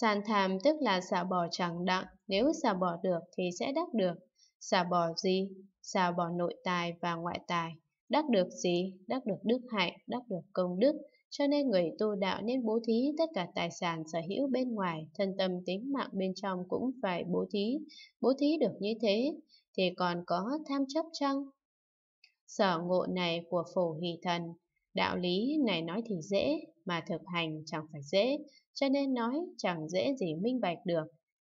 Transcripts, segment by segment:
Sàn tham tức là xả bỏ chẳng đặng, nếu xả bỏ được thì sẽ đắc được. Xả bỏ gì? Xả bỏ nội tài và ngoại tài. Đắc được gì? Đắc được đức hạnh, đắc được công đức. Cho nên người tu đạo nên bố thí tất cả tài sản sở hữu bên ngoài, thân tâm tính mạng bên trong cũng phải bố thí. Bố thí được như thế thì còn có tham chấp chăng? Sở ngộ này của phổ hỷ thần, đạo lý này nói thì dễ, mà thực hành chẳng phải dễ, cho nên nói chẳng dễ gì minh bạch được.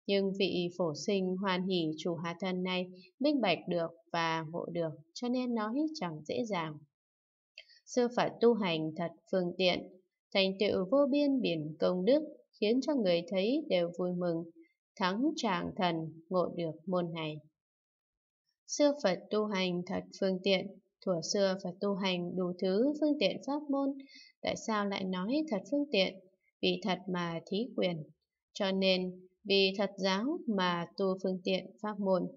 Nhưng vị phổ sinh hoàn hỷ chủ hạ thân này minh bạch được và ngộ được, cho nên nói chẳng dễ dàng. Sư Phật tu hành thật phương tiện, thành tựu vô biên biển công đức, khiến cho người thấy đều vui mừng, thắng tràng thần ngộ được môn này. Sư Phật tu hành thật phương tiện, Thuở xưa Phật tu hành đủ thứ phương tiện pháp môn, tại sao lại nói thật phương tiện? Vì thật mà thí quyền. Cho nên, vì thật giáo mà tu phương tiện pháp môn.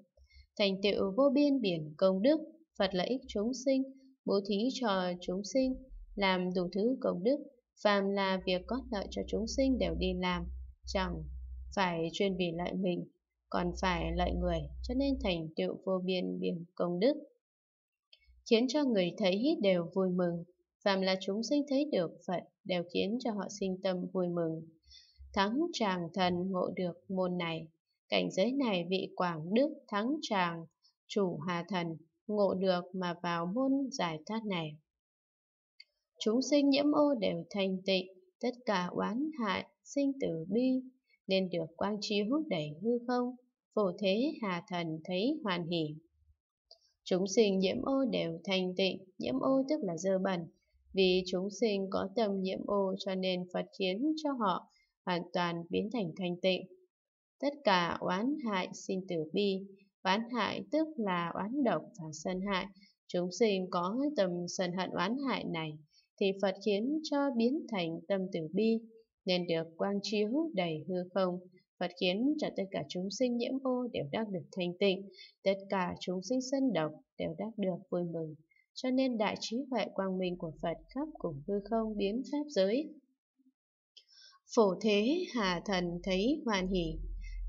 Thành tựu vô biên biển công đức, Phật lợi ích chúng sinh, bố thí cho chúng sinh, làm đủ thứ công đức, phàm là việc có lợi cho chúng sinh đều đi làm, chẳng phải chuyên vì lợi mình, còn phải lợi người, cho nên thành tựu vô biên biển công đức khiến cho người thấy đều vui mừng. Phạm là chúng sinh thấy được Phật đều khiến cho họ sinh tâm vui mừng. Thắng tràng thần ngộ được môn này, cảnh giới này vị quảng đức thắng tràng, chủ hà thần, ngộ được mà vào môn giải thoát này. Chúng sinh nhiễm ô đều thanh tịnh, tất cả oán hại, sinh tử bi, nên được quang chiếu đẩy hư không, phổ thế hà thần thấy hoàn hỷ. Chúng sinh nhiễm ô đều thanh tịnh, nhiễm ô tức là dơ bẩn. Vì chúng sinh có tâm nhiễm ô cho nên Phật khiến cho họ hoàn toàn biến thành thanh tịnh. Tất cả oán hại sinh tử bi, oán hại tức là oán độc và sân hại. Chúng sinh có tâm sân hận oán hại này thì Phật khiến cho biến thành tâm tử bi, nên được quang chiếu đầy hư không. Phật khiến cho tất cả chúng sinh nhiễm ô đều đắc được thanh tịnh, tất cả chúng sinh sân độc đều đắc được vui mừng. Cho nên đại trí huệ quang minh của Phật khắp cùng hư không biến pháp giới. Phổ thế hà thần thấy hoàn hỷ,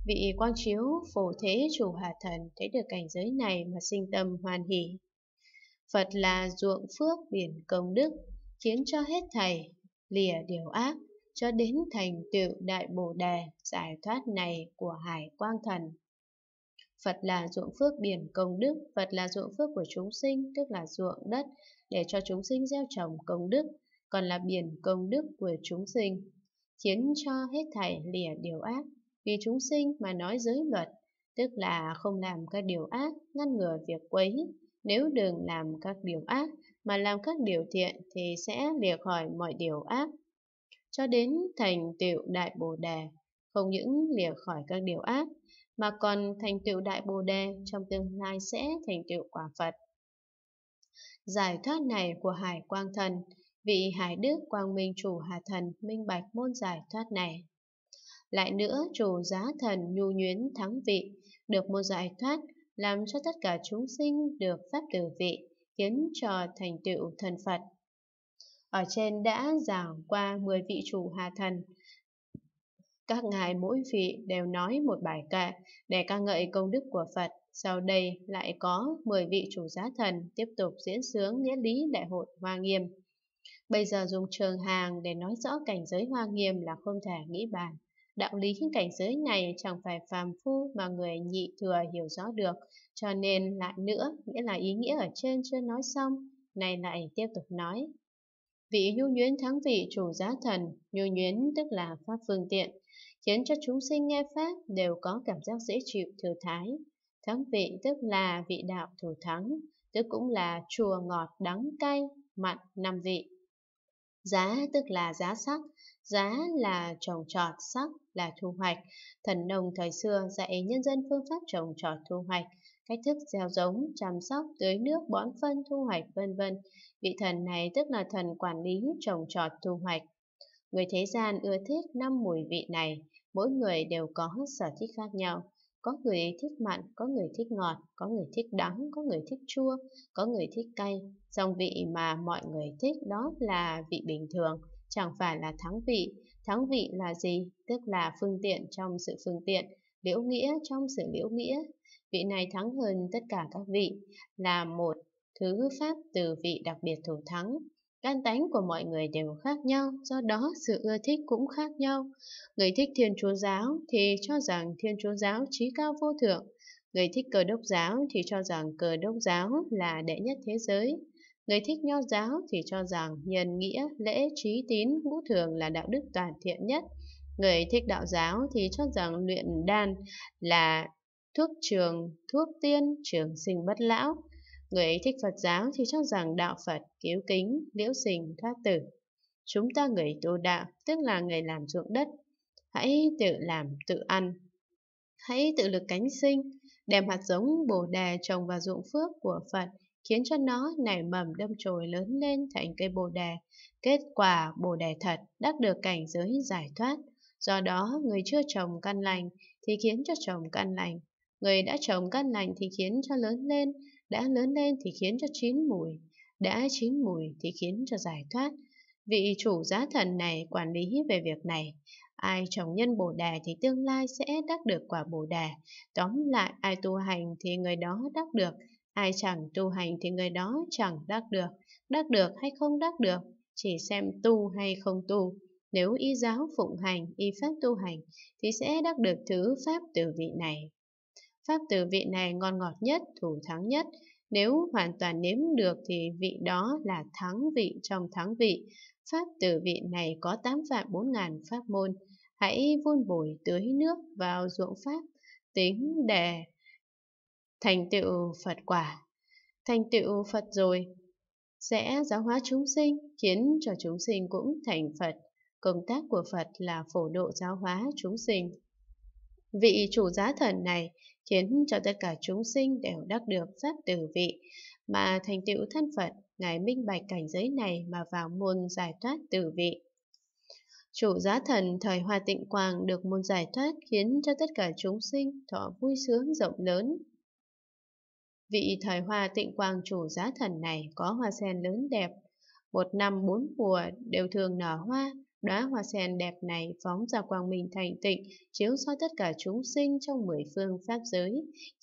vị quang chiếu phổ thế chủ hà thần thấy được cảnh giới này mà sinh tâm hoàn hỷ. Phật là ruộng phước biển công đức, khiến cho hết thầy, lìa điều ác, cho đến thành tựu đại bồ đề giải thoát này của hải quang thần. Phật là ruộng phước biển công đức, Phật là ruộng phước của chúng sinh, tức là ruộng đất, để cho chúng sinh gieo trồng công đức, còn là biển công đức của chúng sinh, khiến cho hết thảy lìa điều ác. Vì chúng sinh mà nói giới luật, tức là không làm các điều ác, ngăn ngừa việc quấy. Nếu đừng làm các điều ác, mà làm các điều thiện thì sẽ lìa khỏi mọi điều ác cho đến thành tựu đại bồ đề, không những lìa khỏi các điều ác, mà còn thành tựu đại bồ đề trong tương lai sẽ thành tựu quả Phật. Giải thoát này của Hải Quang Thần, vị Hải Đức Quang Minh Chủ Hà Thần minh bạch môn giải thoát này. Lại nữa, chủ giá thần nhu nhuyến thắng vị, được môn giải thoát, làm cho tất cả chúng sinh được pháp từ vị, khiến cho thành tựu thần Phật ở trên đã giảng qua 10 vị chủ hạ thần. Các ngài mỗi vị đều nói một bài kệ để ca ngợi công đức của Phật. Sau đây lại có 10 vị chủ giá thần tiếp tục diễn sướng nghĩa lý đại hội Hoa Nghiêm. Bây giờ dùng trường hàng để nói rõ cảnh giới Hoa Nghiêm là không thể nghĩ bàn. Đạo lý cảnh giới này chẳng phải phàm phu mà người nhị thừa hiểu rõ được, cho nên lại nữa, nghĩa là ý nghĩa ở trên chưa nói xong, này lại tiếp tục nói, Vị nhu nhuyễn thắng vị chủ giá thần, nhu nhuyễn tức là pháp phương tiện, khiến cho chúng sinh nghe Pháp đều có cảm giác dễ chịu thừa thái. Thắng vị tức là vị đạo thủ thắng, tức cũng là chùa ngọt đắng cay, mặn năm vị. Giá tức là giá sắc, giá là trồng trọt, sắc là thu hoạch. Thần nông thời xưa dạy nhân dân phương pháp trồng trọt thu hoạch, cách thức gieo giống, chăm sóc, tưới nước, bón phân, thu hoạch vân vân. Vị thần này tức là thần quản lý trồng trọt thu hoạch. Người thế gian ưa thích năm mùi vị này, mỗi người đều có sở thích khác nhau. Có người thích mặn, có người thích ngọt, có người thích đắng, có người thích chua, có người thích cay. Dòng vị mà mọi người thích đó là vị bình thường, chẳng phải là thắng vị. Thắng vị là gì? Tức là phương tiện trong sự phương tiện, liễu nghĩa trong sự liễu nghĩa. Vị này thắng hơn tất cả các vị, là một Thứ pháp từ vị đặc biệt thủ thắng, can tánh của mọi người đều khác nhau, do đó sự ưa thích cũng khác nhau. Người thích Thiên Chúa Giáo thì cho rằng Thiên Chúa Giáo trí cao vô thượng, người thích cờ đốc giáo thì cho rằng cờ đốc giáo là đệ nhất thế giới. Người thích nho giáo thì cho rằng nhân nghĩa, lễ, trí tín, ngũ thường là đạo đức toàn thiện nhất. Người thích đạo giáo thì cho rằng luyện đan là thuốc trường, thuốc tiên, trường sinh bất lão. Người ấy thích Phật giáo thì cho rằng đạo Phật, cứu kính, liễu sình, thoát tử. Chúng ta người tu đạo, tức là người làm ruộng đất. Hãy tự làm, tự ăn. Hãy tự lực cánh sinh, đem hạt giống bồ đề trồng vào ruộng phước của Phật, khiến cho nó nảy mầm đâm chồi lớn lên thành cây bồ đề. Kết quả bồ đề thật, đắc được cảnh giới giải thoát. Do đó, người chưa trồng căn lành thì khiến cho trồng căn lành. Người đã trồng căn lành thì khiến cho lớn lên, đã lớn lên thì khiến cho chín mùi, đã chín mùi thì khiến cho giải thoát. Vị chủ giá thần này quản lý về việc này. Ai trồng nhân bồ đề thì tương lai sẽ đắc được quả bồ đề. Tóm lại, ai tu hành thì người đó đắc được. Ai chẳng tu hành thì người đó chẳng đắc được. Đắc được hay không đắc được, chỉ xem tu hay không tu. Nếu y giáo phụng hành, y pháp tu hành, thì sẽ đắc được thứ pháp từ vị này. Pháp từ vị này ngon ngọt nhất, thủ thắng nhất. Nếu hoàn toàn nếm được thì vị đó là thắng vị trong thắng vị. Pháp từ vị này có 8 vạn 4 ngàn pháp môn. Hãy vun bồi tưới nước vào ruộng Pháp, tính để thành tựu Phật quả. Thành tựu Phật rồi, sẽ giáo hóa chúng sinh, khiến cho chúng sinh cũng thành Phật. Công tác của Phật là phổ độ giáo hóa chúng sinh. Vị chủ giá thần này khiến cho tất cả chúng sinh đều đắc được giác từ vị, mà thành tựu thân phật Ngài minh bạch cảnh giới này mà vào môn giải thoát từ vị. Chủ giá thần thời Hoa Tịnh Quang được môn giải thoát khiến cho tất cả chúng sinh thọ vui sướng rộng lớn. Vị thời Hoa Tịnh Quang chủ giá thần này có hoa sen lớn đẹp, một năm bốn mùa đều thường nở hoa, Đóa hoa sen đẹp này phóng ra quang minh thành tịnh, chiếu soi tất cả chúng sinh trong mười phương pháp giới,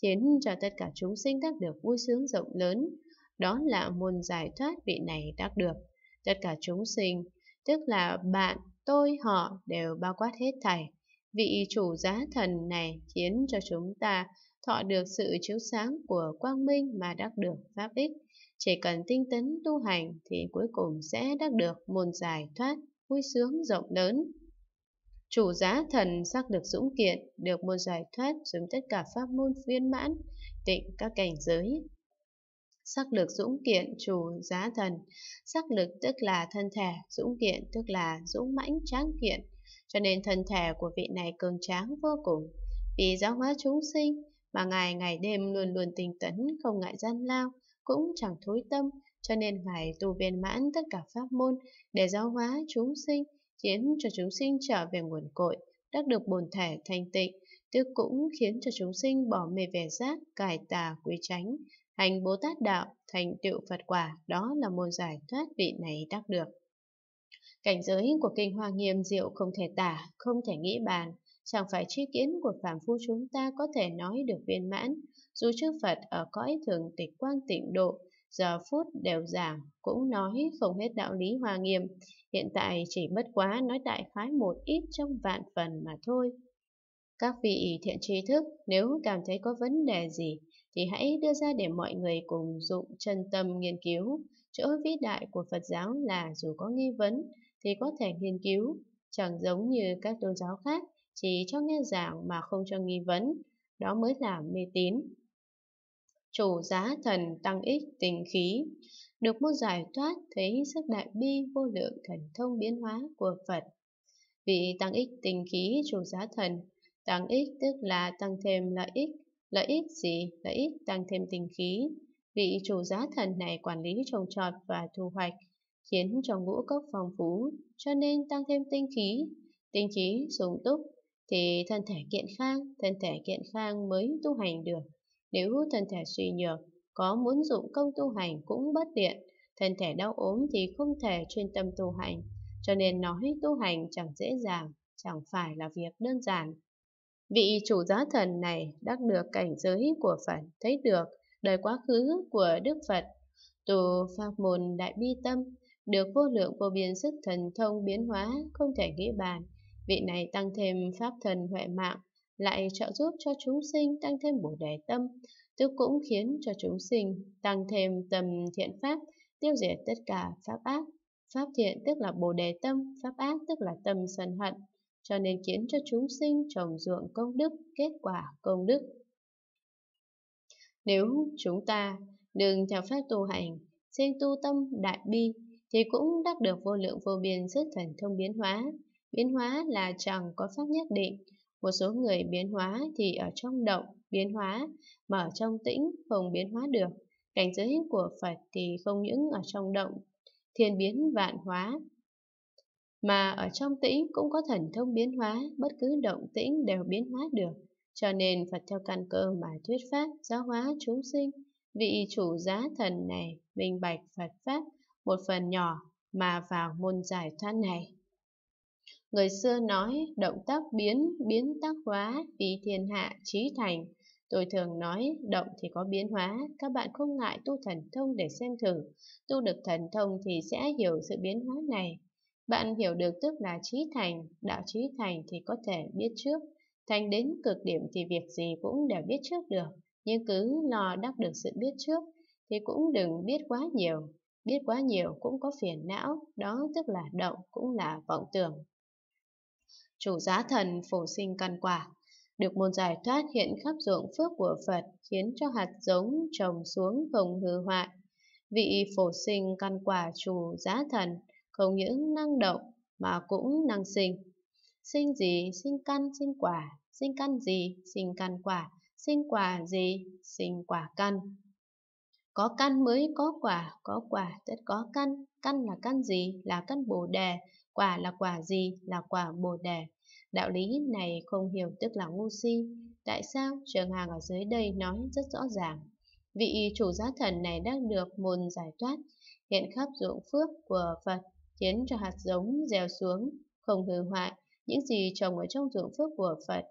khiến cho tất cả chúng sinh đắc được vui sướng rộng lớn. Đó là môn giải thoát vị này đắc được. Tất cả chúng sinh, tức là bạn, tôi, họ đều bao quát hết thảy. Vị chủ giá thần này khiến cho chúng ta thọ được sự chiếu sáng của quang minh mà đắc được pháp ích. Chỉ cần tinh tấn tu hành thì cuối cùng sẽ đắc được môn giải thoát vui sướng rộng lớn. Chủ giá thần xác được dũng kiện, được môn giải thoát dùng tất cả pháp môn viên mãn, tịnh các cảnh giới. Sắc lực dũng kiện chủ giá thần, sắc lực tức là thân thể, dũng kiện tức là dũng mãnh tráng kiện, cho nên thân thể của vị này cường tráng vô cùng. Vì giáo hóa chúng sinh mà ngài ngày đêm luôn luôn tinh tấn, không ngại gian lao, cũng chẳng thối tâm, cho nên phải tu viên mãn tất cả pháp môn để giáo hóa chúng sinh, khiến cho chúng sinh trở về nguồn cội, đắc được bồn thể thanh tịnh, tức cũng khiến cho chúng sinh bỏ mê vẻ giác, cải tà quý tránh, hành Bồ Tát Đạo, thành tựu Phật quả, đó là môn giải thoát vị này đắc được. Cảnh giới của kinh hoa nghiêm diệu không thể tả, không thể nghĩ bàn, chẳng phải trí kiến của phàm phu chúng ta có thể nói được viên mãn, dù chư Phật ở cõi thường tịch quang tịnh độ, giờ phút đều giảng, cũng nói không hết đạo lý hòa nghiêm, hiện tại chỉ bất quá nói đại khái một ít trong vạn phần mà thôi. Các vị thiện tri thức, nếu cảm thấy có vấn đề gì, thì hãy đưa ra để mọi người cùng dụng chân tâm nghiên cứu. Chỗ vĩ đại của Phật giáo là dù có nghi vấn, thì có thể nghiên cứu, chẳng giống như các tôn giáo khác, chỉ cho nghe giảng mà không cho nghi vấn, đó mới là mê tín chủ giá thần tăng ích tình khí. Được môn giải thoát thấy sức đại bi vô lượng thần thông biến hóa của Phật. vị tăng ích tình khí chủ giá thần, tăng ích tức là tăng thêm lợi ích, lợi ích gì? Lợi ích tăng thêm tình khí. Vị chủ giá thần này quản lý trồng trọt và thu hoạch, khiến cho ngũ cốc phong phú, cho nên tăng thêm tinh khí. Tinh khí sung túc thì thân thể kiện khang, thân thể kiện khang mới tu hành được nếu thân thể suy nhược, có muốn dụng công tu hành cũng bất tiện, thân thể đau ốm thì không thể chuyên tâm tu hành, cho nên nói tu hành chẳng dễ dàng, chẳng phải là việc đơn giản. Vị chủ giá thần này đắc được cảnh giới của Phật, thấy được đời quá khứ của Đức Phật, tu pháp môn đại bi tâm, được vô lượng vô biên sức thần thông biến hóa không thể nghĩ bàn. Vị này tăng thêm pháp thần huệ mạng, lại trợ giúp cho chúng sinh tăng thêm bồ đề tâm, tức cũng khiến cho chúng sinh tăng thêm tầm thiện pháp, tiêu diệt tất cả pháp ác. Pháp thiện tức là bồ đề tâm, pháp ác tức là tâm sân hận, cho nên khiến cho chúng sinh trồng ruộng công đức, kết quả công đức. Nếu chúng ta đừng theo pháp tu hành, sinh tu tâm đại bi, thì cũng đắc được vô lượng vô biên sức thần thông biến hóa. Biến hóa là chẳng có pháp nhất định, một số người biến hóa thì ở trong động biến hóa, mà ở trong tĩnh không biến hóa được. Cảnh giới của Phật thì không những ở trong động, thiên biến vạn hóa, mà ở trong tĩnh cũng có thần thông biến hóa, bất cứ động tĩnh đều biến hóa được. Cho nên Phật theo căn cơ mà thuyết pháp, giáo hóa chúng sinh, vị chủ giá thần này minh bạch Phật pháp một phần nhỏ mà vào môn giải thoát này. Người xưa nói động tác biến, biến tác hóa, vì thiên hạ trí thành. Tôi thường nói động thì có biến hóa, các bạn không ngại tu thần thông để xem thử. Tu được thần thông thì sẽ hiểu sự biến hóa này. Bạn hiểu được tức là trí thành, đạo trí thành thì có thể biết trước. Thành đến cực điểm thì việc gì cũng đều biết trước được, nhưng cứ lo đắc được sự biết trước thì cũng đừng biết quá nhiều. Biết quá nhiều cũng có phiền não, đó tức là động cũng là vọng tưởng chủ giá thần phổ sinh căn quả. Được môn giải thoát hiện khắp ruộng phước của Phật khiến cho hạt giống trồng xuống không hư hoại. Vị phổ sinh căn quả chủ giá thần không những năng động mà cũng năng sinh. Sinh gì, sinh căn, sinh quả, sinh căn gì, sinh căn quả, sinh quả gì, sinh quả căn. Có căn mới có quả, có quả tất có căn, căn là căn gì, là căn Bồ đề, quả là quả gì là quả bồ đề. Đạo lý này không hiểu tức là ngu si. Tại sao? Trường Hàng ở dưới đây nói rất rõ ràng. Vị chủ giá thần này đang được môn giải thoát, hiện khắp dụng phước của Phật, khiến cho hạt giống gieo xuống, không hư hoại. Những gì trồng ở trong dụng phước của Phật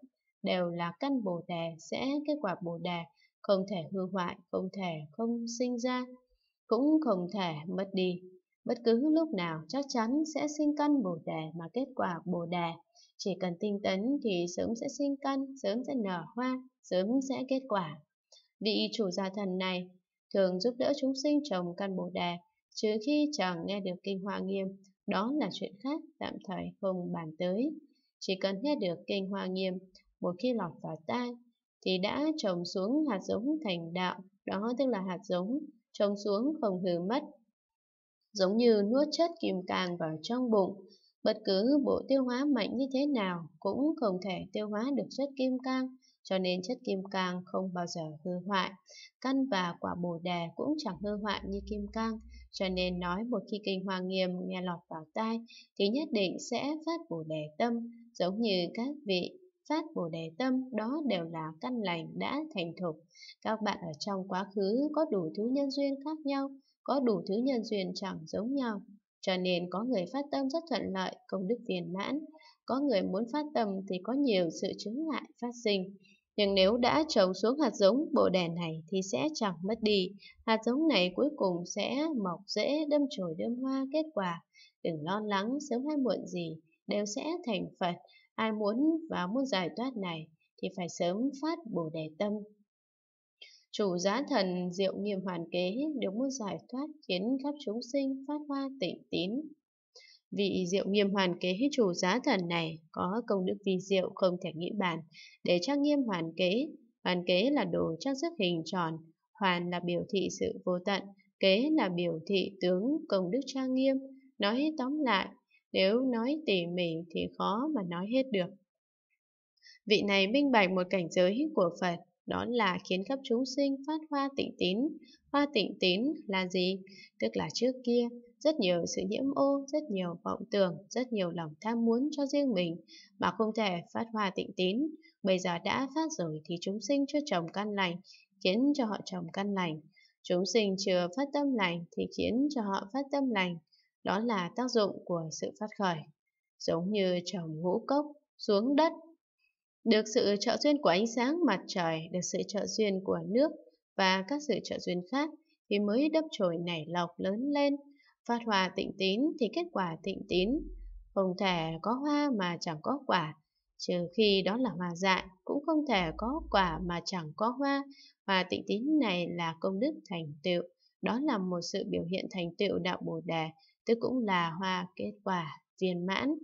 đều là căn bồ đề, sẽ kết quả bồ đề, không thể hư hoại, không thể không sinh ra, cũng không thể mất đi. Bất cứ lúc nào chắc chắn sẽ sinh căn bồ đề mà kết quả bồ đề. Chỉ cần tinh tấn thì sớm sẽ sinh căn, sớm sẽ nở hoa, sớm sẽ kết quả. Vị chủ gia thần này thường giúp đỡ chúng sinh trồng căn bồ đề, trừ khi chẳng nghe được kinh hoa nghiêm, đó là chuyện khác tạm thời không bàn tới. Chỉ cần nghe được kinh hoa nghiêm, một khi lọt vào tai, thì đã trồng xuống hạt giống thành đạo, đó tức là hạt giống, trồng xuống không hư mất, giống như nuốt chất kim càng vào trong bụng. Bất cứ bộ tiêu hóa mạnh như thế nào cũng không thể tiêu hóa được chất kim cang, cho nên chất kim cang không bao giờ hư hoại. Căn và quả bồ đề cũng chẳng hư hoại như kim cang, cho nên nói một khi kinh hoa nghiêm nghe lọt vào tai thì nhất định sẽ phát bồ đề tâm, giống như các vị phát bồ đề tâm đó đều là căn lành đã thành thục. Các bạn ở trong quá khứ có đủ thứ nhân duyên khác nhau, có đủ thứ nhân duyên chẳng giống nhau. Cho nên có người phát tâm rất thuận lợi, công đức viên mãn. Có người muốn phát tâm thì có nhiều sự chứng ngại phát sinh. Nhưng nếu đã trồng xuống hạt giống bồ đề này thì sẽ chẳng mất đi. Hạt giống này cuối cùng sẽ mọc rễ đâm chồi đâm hoa kết quả. Đừng lo lắng, sớm hay muộn gì đều sẽ thành Phật. Ai muốn và muốn giải thoát này thì phải sớm phát bồ đề tâm Chủ giá thần diệu nghiêm hoàn kế được muốn giải thoát khiến khắp chúng sinh phát hoa tịnh tín. Vị diệu nghiêm hoàn kế chủ giá thần này có công đức vi diệu không thể nghĩ bàn để trang nghiêm hoàn kế. Hoàn kế là đồ trang sức hình tròn, hoàn là biểu thị sự vô tận, kế là biểu thị tướng công đức trang nghiêm. Nói tóm lại, nếu nói tỉ mỉ thì khó mà nói hết được. Vị này minh bạch một cảnh giới của Phật đó là khiến khắp chúng sinh phát hoa tịnh tín. Hoa tịnh tín là gì? Tức là trước kia, rất nhiều sự nhiễm ô, rất nhiều vọng tưởng, rất nhiều lòng tham muốn cho riêng mình mà không thể phát hoa tịnh tín. Bây giờ đã phát rồi thì chúng sinh chưa trồng căn lành, khiến cho họ trồng căn lành. Chúng sinh chưa phát tâm lành thì khiến cho họ phát tâm lành. Đó là tác dụng của sự phát khởi. Giống như trồng ngũ cốc xuống đất được sự trợ duyên của ánh sáng mặt trời, được sự trợ duyên của nước và các sự trợ duyên khác thì mới đắp chồi nảy lọc lớn lên, phát hòa tịnh tín thì kết quả tịnh tín. Không thể có hoa mà chẳng có quả, trừ khi đó là hoa dại, cũng không thể có quả mà chẳng có hoa, và tịnh tín này là công đức thành tựu, đó là một sự biểu hiện thành tựu đạo Bồ Đề, tức cũng là hoa kết quả viên mãn.